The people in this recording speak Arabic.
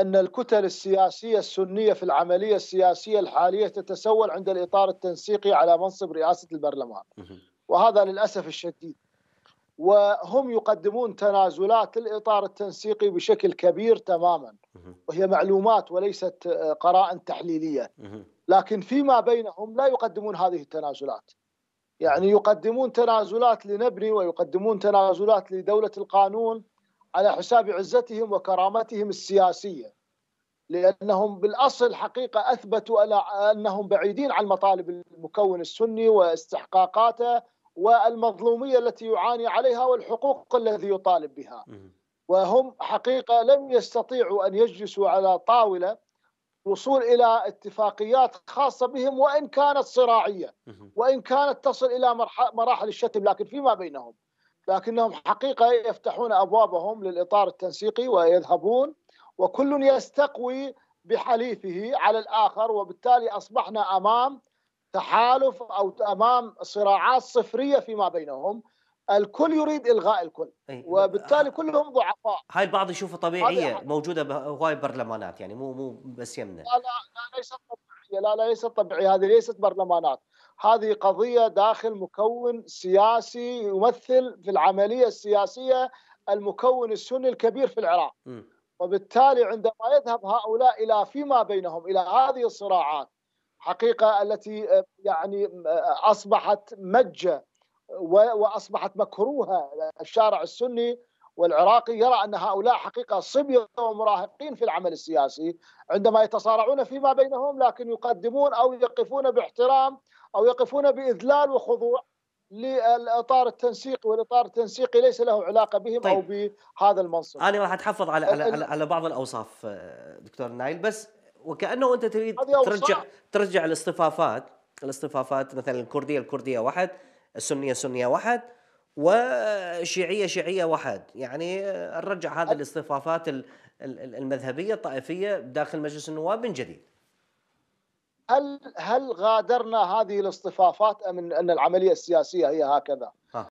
أن الكتل السياسية السنية في العملية السياسية الحالية تتسول عند الإطار التنسيقي على منصب رئاسة البرلمان وهذا للأسف الشديد وهم يقدمون تنازلات للإطار التنسيقي بشكل كبير تماما وهي معلومات وليست آه، قرائن تحليلية لكن فيما بينهم لا يقدمون هذه التنازلات يعني يقدمون تنازلات لنبني ويقدمون تنازلات لدولة القانون على حساب عزتهم وكرامتهم السياسيه لانهم بالاصل حقيقه اثبتوا انهم بعيدين عن مطالب المكون السني واستحقاقاته والمظلوميه التي يعاني عليها والحقوق الذي يطالب بها. وهم حقيقه لم يستطيعوا ان يجلسوا على طاوله وصول الى اتفاقيات خاصه بهم وان كانت صراعيه وان كانت تصل الى مراحل الشتم لكن فيما بينهم. لكنهم حقيقة يفتحون أبوابهم للإطار التنسيقي ويذهبون وكل يستقوي بحليفه على الآخر وبالتالي أصبحنا أمام تحالف أو أمام صراعات صفرية فيما بينهم الكل يريد الغاء الكل وبالتالي آه. كلهم ضعفاء هاي البعض يشوفها طبيعيه موجوده بهواي برلمانات يعني مو مو بس يمنا لا لا, لا ليست لا لا ليست طبيعيه هذه ليست برلمانات هذه قضيه داخل مكون سياسي يمثل في العمليه السياسيه المكون السني الكبير في العراق وبالتالي عندما يذهب هؤلاء الى فيما بينهم الى هذه الصراعات حقيقه التي يعني اصبحت مجه واصبحت مكروهه الشارع السني والعراقي يرى أن هؤلاء حقيقة صبية ومراهقين في العمل السياسي عندما يتصارعون فيما بينهم لكن يقدمون أو يقفون باحترام أو يقفون بإذلال وخضوع للاطار التنسيقي والاطار التنسيقي ليس له علاقه بهم طيب. او بهذا المنصب. انا راح اتحفظ على على, على بعض الاوصاف دكتور نايل بس وكانه انت تريد ترجع ترجع الاصطفافات الاصطفافات مثلا الكرديه الكرديه واحد، السنيه السنيه واحد، وشيعيه شيعيه واحد يعني نرجع هذه الاصطفافات المذهبيه الطائفيه داخل مجلس النواب من جديد هل هل غادرنا هذه الاصطفافات ام ان العمليه السياسيه هي هكذا؟ ها.